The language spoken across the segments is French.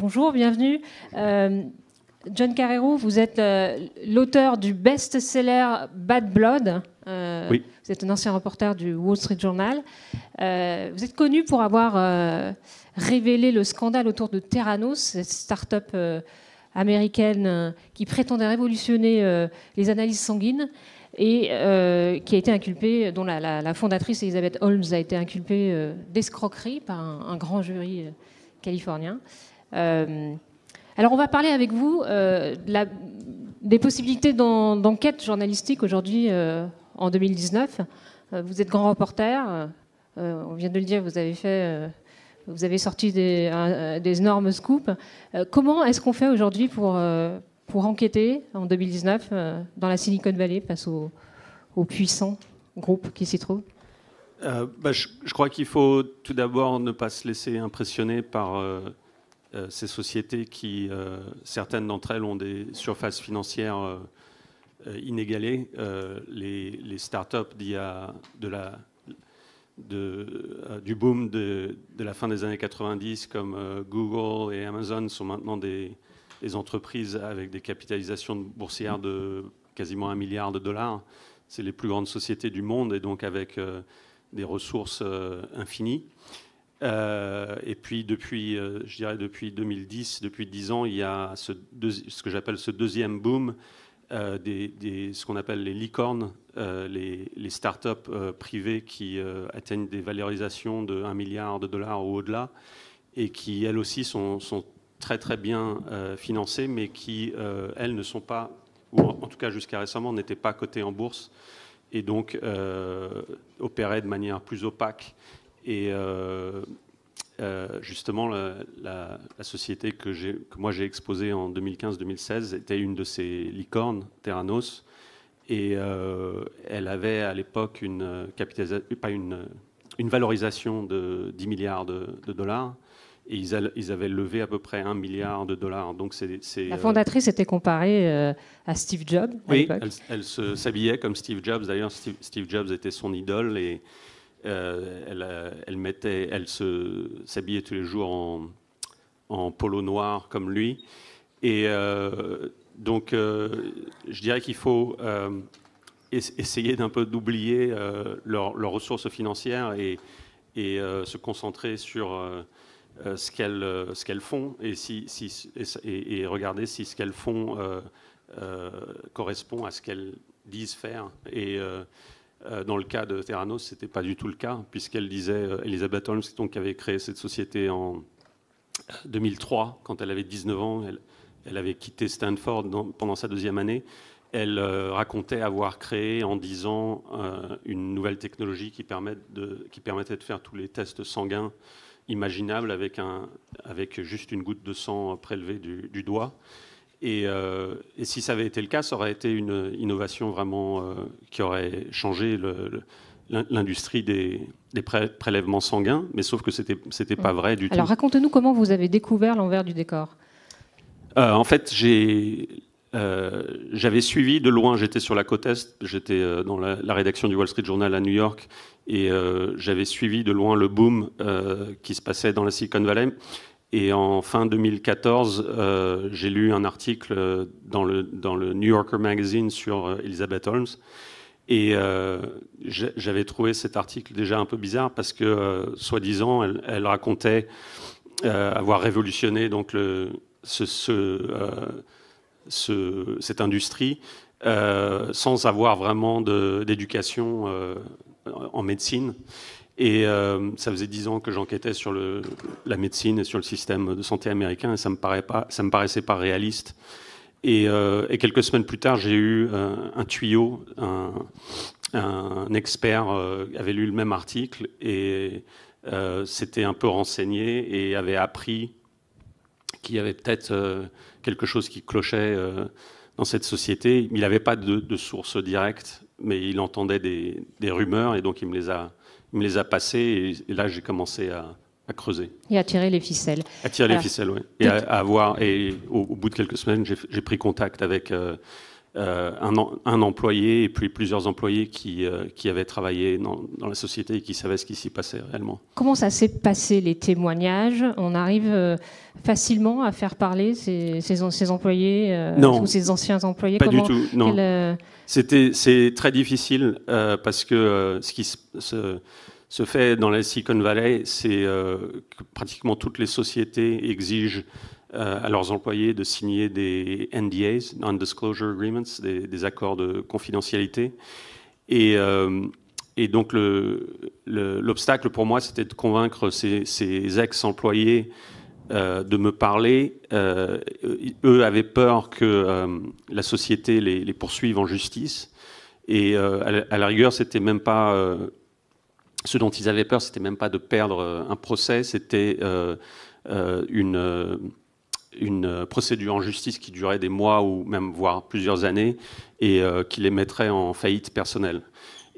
Bonjour, bienvenue. Euh, John Carrero, vous êtes euh, l'auteur du best-seller Bad Blood. Euh, oui. Vous êtes un ancien reporter du Wall Street Journal. vous êtes connu pour avoir révélé le scandale autour de Terranos, cette start-up américaine qui prétendait révolutionner les analyses sanguines et qui a été inculpée, dont la, fondatrice Elizabeth Holmes a été inculpée d'escroquerie par un, grand jury californien. Euh, alors on va parler avec vous euh, des possibilités d'enquête journalistique aujourd'hui euh, en 2019. vous êtes grand reporter, on vient de le dire, vous avez fait vous avez sorti des, énormes scoops. comment est-ce qu'on fait aujourd'hui pour, pour enquêter en 2019 dans la Silicon Valley face aux, puissants groupes qui s'y trouvent bah, je, je, crois qu'il faut tout d'abord ne pas se laisser impressionner par euh, ces sociétés qui, euh, certaines d'entre elles, ont des surfaces financières euh, inégalées. les, les startups de la du boom de, de, la fin des années 90, comme Google et Amazon sont maintenant des, entreprises avec des capitalisations boursières de quasiment un milliard de dollars. C'est les plus grandes sociétés du monde et donc avec des ressources infinies. Euh, et puis depuis, euh, je dirais depuis 2010, depuis 10 ans, il y a ce, que j'appelle ce deuxième boom euh, des, ce qu'on appelle les licornes, les, startups privées qui atteignent des valorisations de 1 milliard de dollars ou au-delà, et qui elles aussi sont, très très bien financées, mais qui elles ne sont pas, ou en, en tout cas jusqu'à récemment, n'étaient pas cotées en bourse et donc opéraient de manière plus opaque et euh, euh, justement, la, société que, que moi j'ai exposée en 2015-2016 était une de ces licornes, Terranos. Et euh, elle avait à l'époque une pas une, une valorisation de 10 milliards de, dollars. Et ils, avaient levé à peu près 1 milliard de dollars. Donc c'est, La fondatrice était comparée à Steve Jobs. À oui, elle, elle s'habillait comme Steve Jobs. D'ailleurs, Steve, Steve, Jobs était son idole. Et, euh, elle, euh, elle, elle se s'habillait tous les jours en, polo noir comme lui. Et euh, donc, je dirais qu'il faut essayer d'un peu d'oublier leurs ressources financières et, et se concentrer sur ce qu'elles font et, si, et, et, regarder si ce qu'elles font correspond à ce qu'elles disent faire. Et euh, dans le cas de Theranos, ce n'était pas du tout le cas, puisqu'elle disait, euh, Elizabeth Holmes, qui avait créé cette société en 2003, euh, quand elle avait 19 ans, elle, avait quitté Stanford pendant sa deuxième année, elle racontait avoir créé en 10 ans une nouvelle technologie qui, de, qui, permettait de faire tous les tests sanguins imaginables avec, un, avec juste une goutte de sang prélevée du doigt. Euh, et, si ça avait été le cas, ça aurait été une innovation vraiment euh, qui aurait changé l'industrie des, prélèvements sanguins, mais sauf que ce n'était pas mm. vrai du tout. Alors racontez nous comment vous avez découvert l'envers du décor. Euh, en fait, j'avais suivi de loin, j'étais sur la côte Est, j'étais dans la, la, rédaction du Wall Street Journal à New York, et j'avais suivi de loin le boom qui se passait dans la Silicon Valley. Et en fin 2014, euh, j'ai lu un article dans le, dans le, New Yorker Magazine sur euh, Elizabeth Holmes. Et euh, j'avais trouvé cet article déjà un peu bizarre parce que, soi-disant, elle, racontait avoir révolutionné donc le, ce, ce, cette industrie sans avoir vraiment d'éducation en médecine. Et euh, ça faisait dix ans que j'enquêtais sur le, la médecine et sur le système de santé américain, et ça me, pas, ça me paraissait pas réaliste. Et, euh, quelques semaines plus tard, j'ai eu euh, un tuyau, un, expert avait lu le même article et s'était un peu renseigné et avait appris qu'il y avait peut-être quelque chose qui clochait dans cette société. Il n'avait pas de, source directe, mais il entendait des rumeurs et donc il me les a il me les a passés et, là j'ai commencé à, creuser. Et à tirer les ficelles. À tirer les ficelles, oui. Et, à, avoir, et au, au, bout de quelques semaines, j'ai pris contact avec euh, euh, un, un, employé et puis plusieurs employés qui, euh, qui avaient travaillé dans, la société et qui savaient ce qui s'y passait réellement. Comment ça s'est passé les témoignages On arrive euh, facilement à faire parler ces, ces, employés ou ces anciens employés Pas du tout, c'était, c'est très difficile parce que ce qui se, fait dans la Silicon Valley, c'est que pratiquement toutes les sociétés exigent euh, à leurs employés de signer des NDAs, Non-Disclosure Agreements, des, accords de confidentialité. Et, euh, donc l'obstacle pour moi, c'était de convaincre ces, ex-employés euh, de me parler. eux avaient peur que la société les, poursuive en justice. Et à la, rigueur, c'était même pas ce dont ils avaient peur, c'était même pas de perdre un procès, c'était une, une euh, procédure en justice qui durait des mois ou même voire plusieurs années et euh, qui les mettrait en faillite personnelle.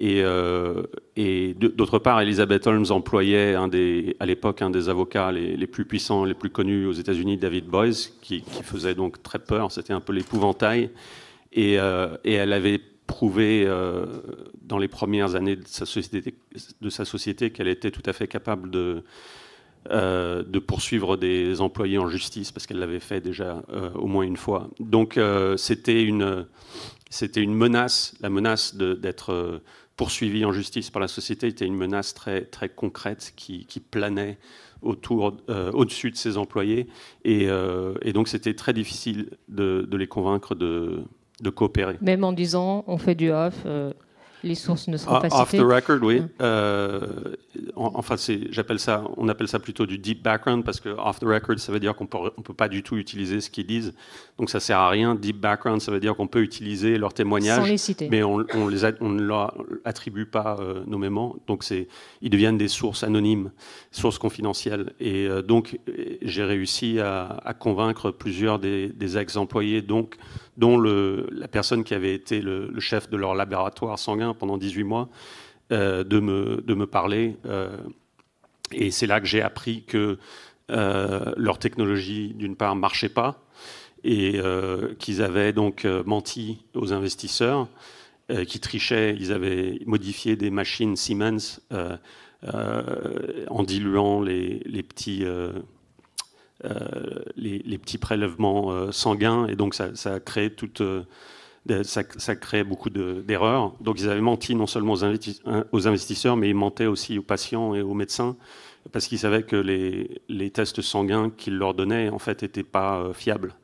Et, euh, et d'autre part, Elizabeth Holmes employait un des, à l'époque un des avocats les, plus puissants, les plus connus aux États-Unis, David Boyce, qui, faisait donc très peur, c'était un peu l'épouvantail. Et, et, elle avait prouvé dans les premières années de sa société, de sa société qu'elle était tout à fait capable de, euh, de poursuivre des employés en justice, parce qu'elle l'avait fait déjà euh, au moins une fois. Donc euh, c'était une, une menace, la menace d'être poursuivi en justice par la société était une menace très, très concrète qui, planait autour, au-dessus de ses employés. Et, donc c'était très difficile de, les convaincre de, de, coopérer. Même en disant on fait du off les sources ne seront ah, pas citées. Off the record, oui. Hum. Euh, enfin, j'appelle ça, on appelle ça plutôt du deep background parce que off the record, ça veut dire qu'on ne peut pas du tout utiliser ce qu'ils disent. Donc ça sert à rien. Deep background, ça veut dire qu'on peut utiliser leurs témoignages, mais on, les ne leur attribue pas euh, nommément. Donc ils deviennent des sources anonymes, sources confidentielles. Et euh, donc j'ai réussi à, convaincre plusieurs des, des ex-employés donc dont la personne qui avait été le, chef de leur laboratoire sanguin pendant 18 mois, euh, de, me, de, parler. Euh, et c'est là que j'ai appris que euh, leur technologie, d'une part, ne marchait pas et qu'ils avaient donc menti aux investisseurs, qui trichaient, ils avaient modifié des machines Siemens en diluant les, les petits... Euh, les, petits prélèvements euh, sanguins, et donc ça, a créé toute... Euh, ça, ça, beaucoup d'erreurs. donc ils avaient menti non seulement aux, investisseurs, mais ils mentaient aussi aux patients et aux médecins, parce qu'ils savaient que les, tests sanguins qu'ils leur donnaient, en fait, n'étaient pas fiables.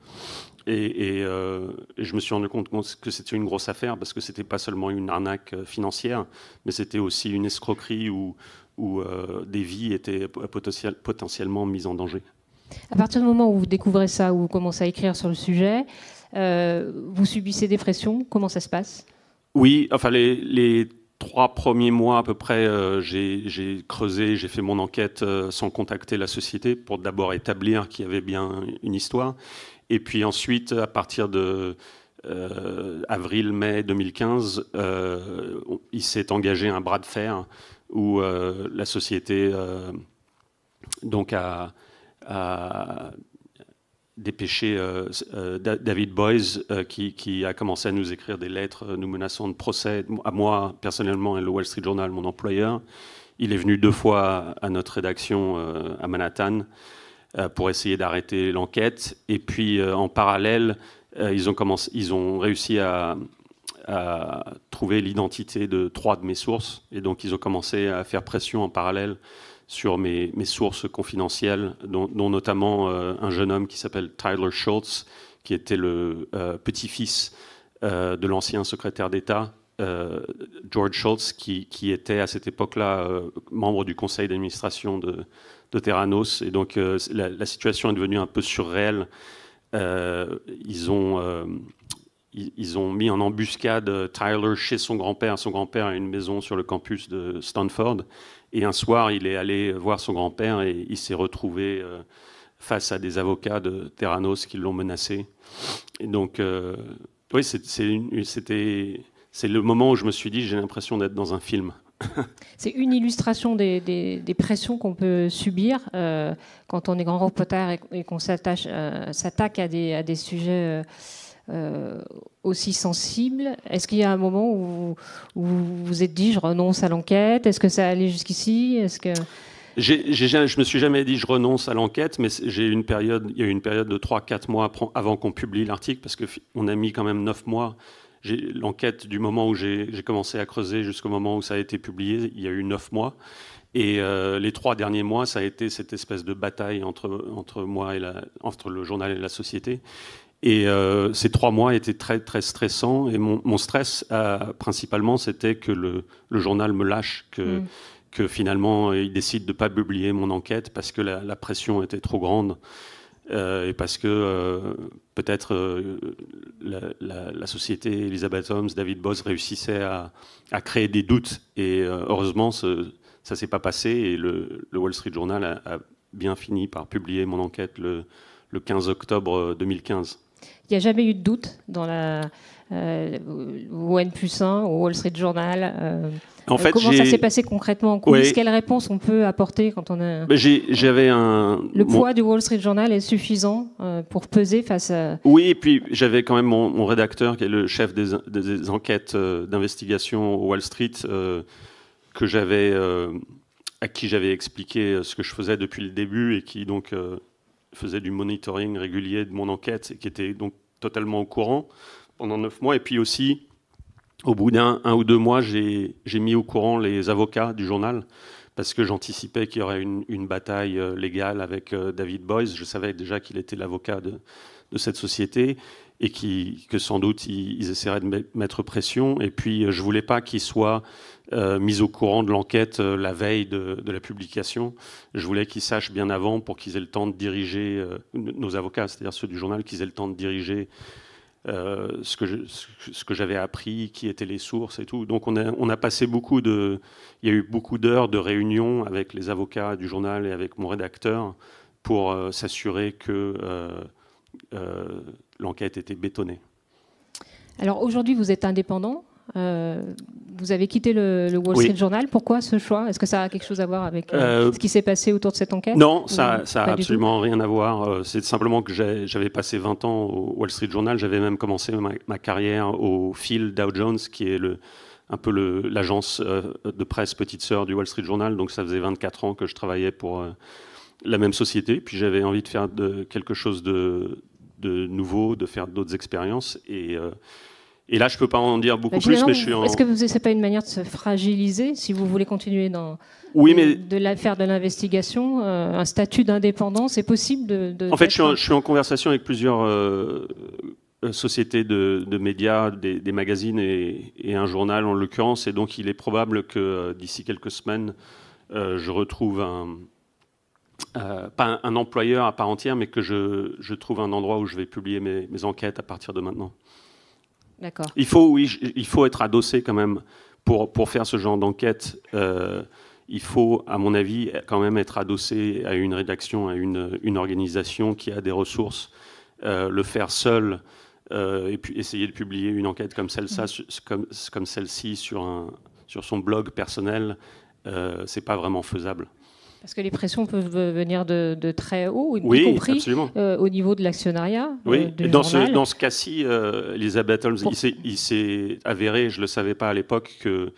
Et, je me suis rendu compte que c'était une grosse affaire, parce que c'était pas seulement une arnaque financière, mais c'était aussi une escroquerie où, des vies étaient potentiellement mises en danger. À partir du moment où vous découvrez ça, où vous commencez à écrire sur le sujet, euh, vous subissez des pressions Comment ça se passe Oui, enfin les, trois premiers mois à peu près, euh, j'ai creusé, j'ai fait mon enquête euh, sans contacter la société pour d'abord établir qu'il y avait bien une histoire. Et puis ensuite, à partir de... avril-mai 2015, il s'est engagé un bras de fer où la société donc a, à dépêcher euh, euh, David Boyce, euh, qui, a commencé à nous écrire des lettres nous menaçant de procès, à moi personnellement et le Wall Street Journal, mon employeur. Il est venu deux fois à notre rédaction à Manhattan pour essayer d'arrêter l'enquête. Et puis, en parallèle, ils ont, réussi à trouver l'identité de trois de mes sources. Et donc, ils ont commencé à faire pression en parallèle sur mes, sources confidentielles, dont, notamment euh, un jeune homme qui s'appelle Tyler Schultz, qui était le euh, petit-fils euh, de l'ancien secrétaire d'État George Schultz, qui, qui, était à cette époque-là membre du conseil d'administration de, de, Terranos. Et donc la, situation est devenue un peu surréelle. ils ont ils ont mis en embuscade euh, Tyler chez son grand-père. Son grand-père a une maison sur le campus de Stanford. Et un soir, il est allé voir son grand-père et il s'est retrouvé euh, face à des avocats de Terranos qui l'ont menacé. Et donc, euh, oui, c'était c'est le moment où je me suis dit, j'ai l'impression d'être dans un film. C'est une illustration des, pressions qu'on peut subir quand on est grand reporter et, qu'on s'attaque à, des, à des sujets euh, aussi sensible Est-ce qu'il y a un moment où, vous vous êtes dit je renonce à l'enquête Est-ce que ça allait jusqu'ici Est-ce que je me suis jamais dit je renonce à l'enquête, mais j'ai une période, il y a eu une période de 3-4 mois avant qu'on publie l'article, parce qu'on a mis quand même 9 mois. L'enquête du moment où j'ai commencé à creuser jusqu'au moment où ça a été publié, il y a eu 9 mois. Et euh, les 3 derniers mois, ça a été cette espèce de bataille entre, entre moi et entre le journal et la société. Et euh, ces trois mois étaient très, très stressants. Et mon, stress, euh, principalement, c'était que le, journal me lâche, que, mm. finalement, il décide de ne pas publier mon enquête parce que la, pression était trop grande. Euh, et parce que peut-être la, société Elizabeth Holmes, David Boss réussissait à, créer des doutes. Et heureusement, ça ne s'est pas passé et le, Wall Street Journal a, bien fini par publier mon enquête le 15 octobre 2015. Il n'y a jamais eu de doute dans la euh, au N plus 1, au Wall Street Journal. Euh, en fait, comment ça s'est passé concrètement Quelles Quelle réponse on peut apporter quand on a ben, J'avais un le poids du Wall Street Journal est suffisant euh, pour peser face à. Oui, et puis j'avais quand même mon, rédacteur qui est le chef des, enquêtes d'investigation au Wall Street que j'avais à qui j'avais expliqué ce que je faisais depuis le début et qui donc faisait du monitoring régulier de mon enquête et qui était donc totalement au courant pendant neuf mois. Et puis aussi, au bout d'un un ou deux mois, j'ai mis au courant les avocats du journal parce que j'anticipais qu'il y aurait une, une, bataille euh, légale avec euh, David Boyce. Je savais déjà qu'il était l'avocat de, de, cette société et qui, que sans doute ils, essaieraient de mettre pression. Et puis euh, je voulais pas qu'ils soient euh, mis au courant de l'enquête euh, la veille de, la publication. Je voulais qu'ils sachent bien avant pour qu'ils aient le temps de diriger nos avocats, c'est-à-dire ceux du journal, qu'ils aient le temps de diriger. ce que ce que j'avais appris, qui étaient les sources et tout. Donc on a, on a passé beaucoup de, il y a eu beaucoup d'heures de réunions avec les avocats du journal et avec mon rédacteur pour s'assurer que l'enquête était bétonnée. Alors aujourd'hui, vous êtes indépendant. Euh, vous avez quitté le, Wall Street Journal. Pourquoi ce choix Est-ce que ça a quelque chose à voir avec euh, euh, ce qui s'est passé autour de cette enquête Non, ça n'a absolument rien à voir. C'est simplement que j'avais passé 20 ans au Wall Street Journal. J'avais même commencé ma, carrière au Phil Dow Jones, qui est un peu l'agence de presse petite sœur du Wall Street Journal. Donc ça faisait 24 ans que je travaillais pour la même société. Puis j'avais envie de faire quelque chose de, de nouveau, de faire d'autres expériences. Et, euh, là, je ne peux pas en dire beaucoup bah, plus, mais je suis Est-ce que vous n'est pas une manière de se fragiliser si vous voulez continuer dans oui, mais... de l'affaire faire de l'investigation euh, Un statut d'indépendant, c'est possible de, En fait, je suis en, conversation avec plusieurs euh, sociétés de, médias, des, magazines et, un journal en l'occurrence, et donc il est probable que d'ici quelques semaines, je retrouve un euh, pas un, employeur à part entière, mais que je, trouve un endroit où je vais publier mes, enquêtes à partir de maintenant. D'accord. Il faut, oui, il faut être adossé quand même pour, pour faire ce genre d'enquête. Euh, il faut, à mon avis, quand même être adossé à une rédaction, à une, organisation qui a des ressources. Euh, le faire seul et puis essayer de publier une enquête comme celle-ci mm. comme, comme celle sur, un, sur son blog personnel, c'est pas vraiment faisable. Parce que les pressions peuvent venir de, très haut, y compris euh, au niveau de l'actionnariat. Euh, oui, dans, ce, dans, ce, cas-ci, euh, Elisabeth Holmes, il, s'est, avéré, je ne le savais pas à l'époque, que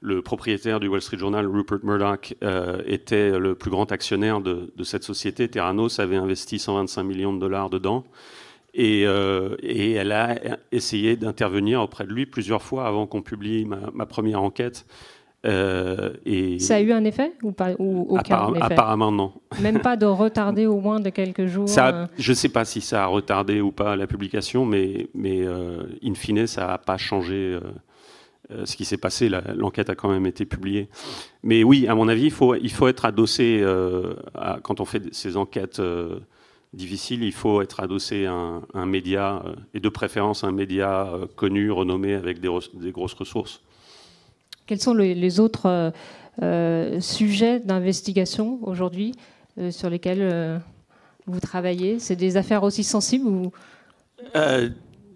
le propriétaire du Wall Street Journal, Rupert Murdoch, était le plus grand actionnaire de, cette société. Terranos avait investi 125 millions de dollars dedans. Et, elle a essayé d'intervenir auprès de lui plusieurs fois avant qu'on publie ma première enquête euh, et ça a eu un effet ou, apparemment, non. Même pas de retarder au moins de quelques jours euh? Je ne sais pas si ça a retardé ou pas la publication, mais, euh, in fine, ça n'a pas changé ce qui s'est passé. L'enquête a quand même été publiée. Mais oui, à mon avis, il faut, être adossé, quand on fait ces enquêtes difficiles, il faut être adossé à un, média, et de préférence un média connu, renommé, avec des grosses ressources. Quels sont les, autres euh, euh, sujets d'investigation aujourd'hui euh, sur lesquels vous travaillez C'est des affaires aussi sensibles ou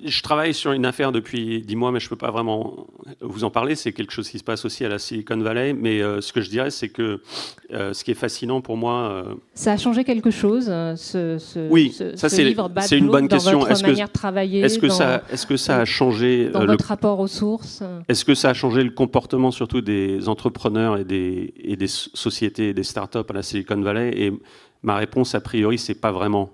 je travaille sur une affaire depuis dix mois, mais je ne peux pas vraiment vous en parler. C'est quelque chose qui se passe aussi à la Silicon Valley. Mais euh, ce que je dirais, c'est que euh, ce qui est fascinant pour moi. Euh, ça a changé quelque chose, ce, ce, oui, ça, livre c'est une bonne question. Est-ce que, ça, est que ça a changé. Dans votre le, rapport aux sources Est-ce que ça a changé le comportement, surtout des entrepreneurs et des, et des sociétés des startups à la Silicon Valley Et ma réponse, a priori, c'est pas vraiment.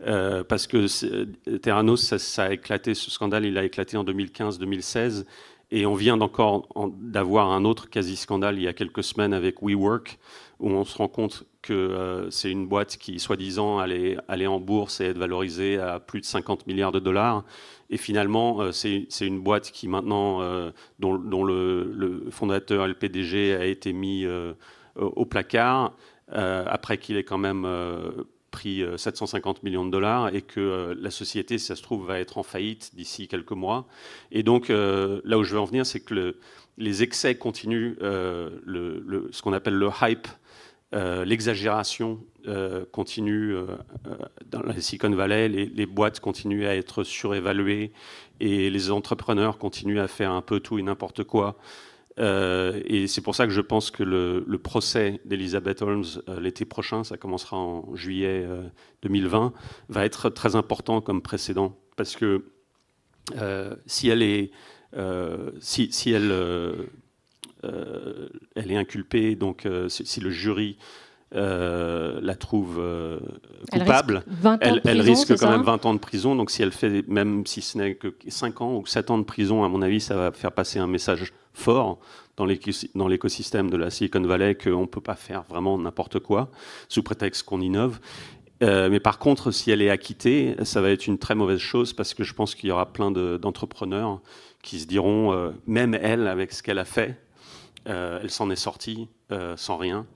Euh, parce que euh, Terranos, ça, a éclaté, ce scandale, il a éclaté en 2015-2016, et on vient d'encore d'avoir un autre quasi-scandale il y a quelques semaines avec WeWork, où on se rend compte que euh, c'est une boîte qui, soi-disant, allait, aller en bourse et être valorisée à plus de 50 milliards de dollars. Et finalement, c'est une boîte qui, maintenant, dont, le, fondateur, le PDG, a été mis au placard. après qu'il ait quand même pris euh, 750 millions de dollars et que euh, la société, si ça se trouve, va être en faillite d'ici quelques mois. Et donc, euh, là où je veux en venir, c'est que les excès continuent, ce qu'on appelle le hype, l'exagération continue dans la Silicon Valley, les, les, boîtes continuent à être surévaluées et les entrepreneurs continuent à faire un peu tout et n'importe quoi. Euh, et c'est pour ça que je pense que le, procès d'Elizabeth Holmes euh, l'été prochain, ça commencera en juillet 2020, euh, va être très important comme précédent. Parce que si elle est, si, elle, elle est inculpée, donc si, le jury la trouve coupable, elle risque, elle risque quand même 20 ans de prison. Donc si elle fait, même si ce n'est que 5 ans ou 7 ans de prison, à mon avis, ça va faire passer un message fort dans l'écosystème de la Silicon Valley qu'on ne peut pas faire vraiment n'importe quoi sous prétexte qu'on innove. Euh, mais par contre, si elle est acquittée, ça va être une très mauvaise chose parce que je pense qu'il y aura plein d'entrepreneurs qui se diront, euh, même elle, avec ce qu'elle a fait, euh, elle s'en est sortie sans rien.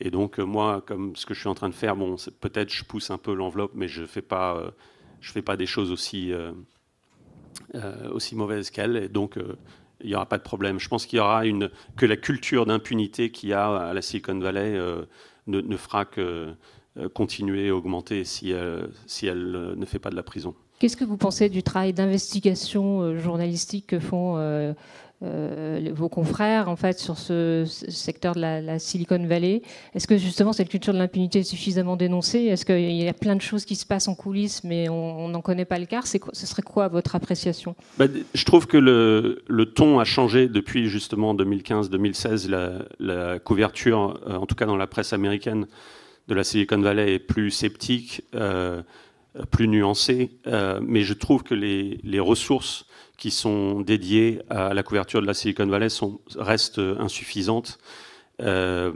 Et donc, moi, comme ce que je suis en train de faire, bon, peut-être je pousse un peu l'enveloppe, mais je ne fais, pas, je fais pas des choses aussi, aussi mauvaises qu'elle. Et donc, il n'y aura pas de problème. Je pense qu'il y aura une que la culture d'impunité qu'il y a à la Silicon Valley euh, ne, fera que euh, continuer et augmenter si, euh, si elle ne fait pas de la prison. Qu'est-ce que vous pensez du travail d'investigation journalistique que font euh, vos confrères en fait sur ce, secteur de la, Silicon Valley. Est-ce que justement cette culture de l'impunité est suffisamment dénoncée Est-ce qu'il y a plein de choses qui se passent en coulisses mais on n'en connaît pas le quart C'est Ce serait quoi votre appréciation bah, Je trouve que le, ton a changé depuis justement 2015-2016. La, couverture, euh, en tout cas dans la presse américaine de la Silicon Valley, est plus sceptique. Euh, plus nuancé, euh, mais je trouve que les, ressources qui sont dédiées à la couverture de la Silicon Valley sont, restent insuffisantes. Euh,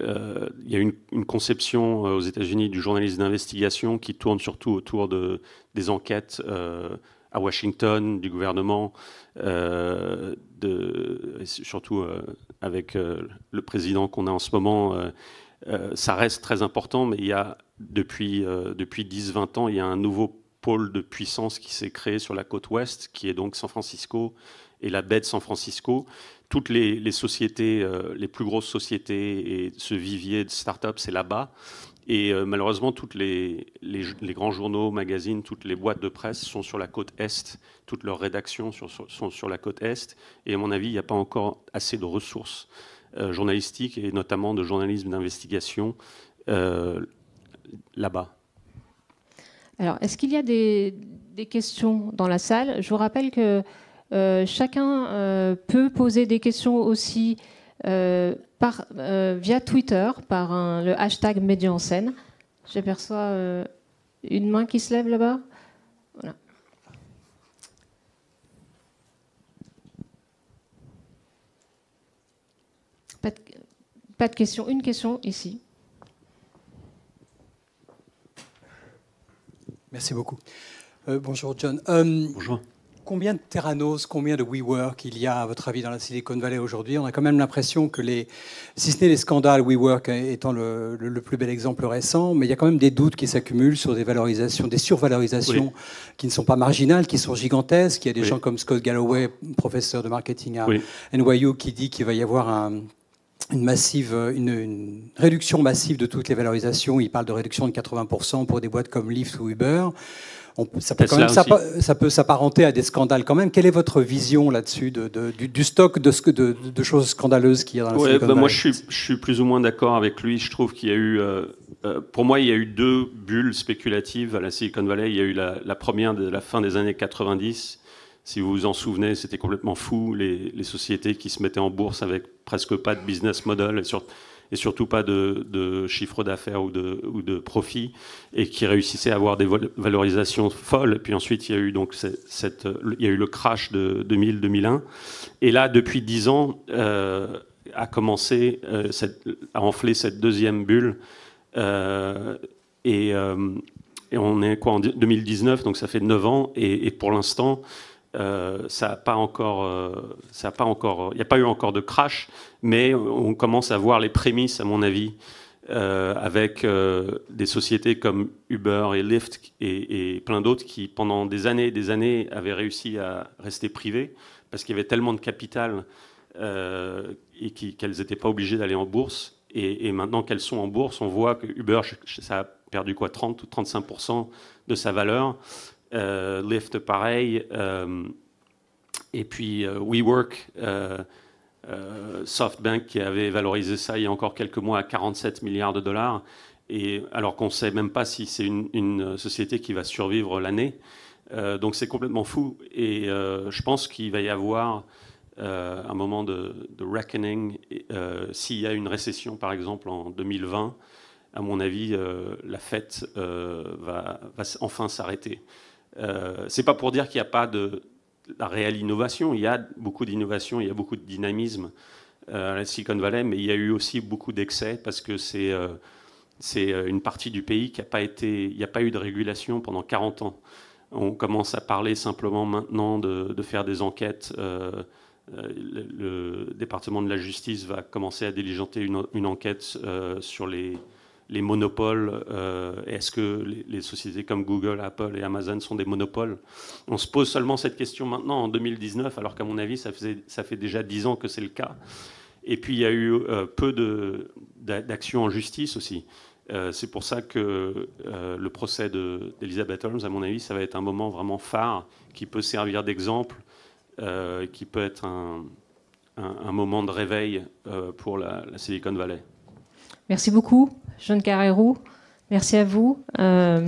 euh, il y a une, conception aux États-Unis du journalisme d'investigation qui tourne surtout autour de, des enquêtes à Washington, du gouvernement, de, surtout avec le président qu'on a en ce moment. ça reste très important, mais il y a depuis, euh, depuis 10-20 ans, il y a un nouveau pôle de puissance qui s'est créé sur la côte ouest, qui est donc San Francisco et la baie de San Francisco. Toutes les, sociétés, euh, les plus grosses sociétés et ce vivier de start-up, c'est là-bas. Et euh, malheureusement, tous les, les, grands journaux, magazines, toutes les boîtes de presse sont sur la côte Est, toutes leurs rédactions sont sur, la côte Est. Et à mon avis, il n'y a pas encore assez de ressources journalistiques et notamment de journalisme d'investigation là-bas Alors, est-ce qu'il y a des, questions dans la salle Je vous rappelle que euh, chacun euh, peut poser des questions aussi euh, par, via Twitter, par le hashtag Média en scène. J'aperçois une main qui se lève là-bas. Voilà. Pas de, pas de questions. Une question ici. Merci beaucoup. Euh, bonjour John. Hum, bonjour. Combien de Terranos, combien de WeWork il y a, à votre avis, dans la Silicon Valley aujourd'hui On a quand même l'impression que, les, si ce n'est les scandales, WeWork étant le, plus bel exemple récent, mais il y a quand même des doutes qui s'accumulent sur des valorisations, des survalorisations qui ne sont pas marginales, qui sont gigantesques. Il y a des gens comme Scott Galloway, professeur de marketing à NYU, qui dit qu'il va y avoir un une, massive, euh, une, réduction massive de toutes les valorisations. Il parle de réduction de 80% pour des boîtes comme Lyft ou Uber. On, ça, peut s'apparenter à des scandales quand même. Quelle est votre vision là-dessus du, stock de, de, choses scandaleuses qu'il y a dans la ouais, bah, Moi, je suis, plus ou moins d'accord avec lui. Je trouve qu'il y a eu, euh, euh, pour moi, il y a eu deux bulles spéculatives à la Silicon Valley. Il y a eu la, première de la fin des années 90. Si vous vous en souvenez, c'était complètement fou, les sociétés qui se mettaient en bourse avec presque pas de business model et, surtout pas de, chiffre d'affaires ou de, ou de, profit, et qui réussissaient à avoir des valorisations folles. puis ensuite, il y a eu, donc cette, il y a eu le crash de 2000-2001. Et là, depuis 10 ans, euh, a commencé euh, cette, à enfler cette deuxième bulle. Euh, et, on est quoi en 2019, donc ça fait 9 ans. Et, et pour l'instant, euh, ça pas encore, euh, ça pas encore, il n'y a pas eu encore de crash, mais on commence à voir les prémices, à mon avis, euh, avec des sociétés comme Uber et Lyft et, plein d'autres qui, pendant des années et des années, avaient réussi à rester privées parce qu'il y avait tellement de capital et qu'elles n'étaient pas obligées d'aller en bourse. Et, et maintenant qu'elles sont en bourse, on voit que Uber, ça a perdu quoi, 30 ou 35 de sa valeur. Euh, Lyft, pareil. Euh, et puis euh, WeWork, SoftBank, qui avait valorisé ça il y a encore quelques mois à 47 milliards de dollars. Et alors qu'on ne sait même pas si c'est une, société qui va survivre l'année. donc c'est complètement fou. Et je pense qu'il va y avoir un moment de, reckoning. S'il y a une récession, par exemple, en 2020, à mon avis, la fête va, enfin s'arrêter. Ce euh, c'est pas pour dire qu'il n'y a pas de la réelle innovation. Il y a beaucoup d'innovation, il y a beaucoup de dynamisme euh, à la Silicon Valley, mais il y a eu aussi beaucoup d'excès parce que c'est euh, c'est une partie du pays qui n'a pas été, il n'y a pas eu de régulation pendant 40 ans. On commence à parler simplement maintenant de, faire des enquêtes. le, département de la justice va commencer à diligenter une, une enquête sur les les monopoles, euh, est-ce que les, sociétés comme Google, Apple et Amazon sont des monopoles On se pose seulement cette question maintenant en 2019, alors qu'à mon avis, ça, fait déjà dix ans que c'est le cas. Et puis, il y a eu euh, peu d'actions en justice aussi. Euh, c'est pour ça que le procès d'Elizabeth Holmes, à mon avis, ça va être un moment vraiment phare qui peut servir d'exemple, qui peut être un, moment de réveil pour la Silicon Valley. Merci beaucoup, Jeanne Carrérou. Merci à vous. Euh,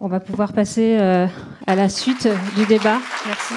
on va pouvoir passer euh, à la suite du débat. Merci.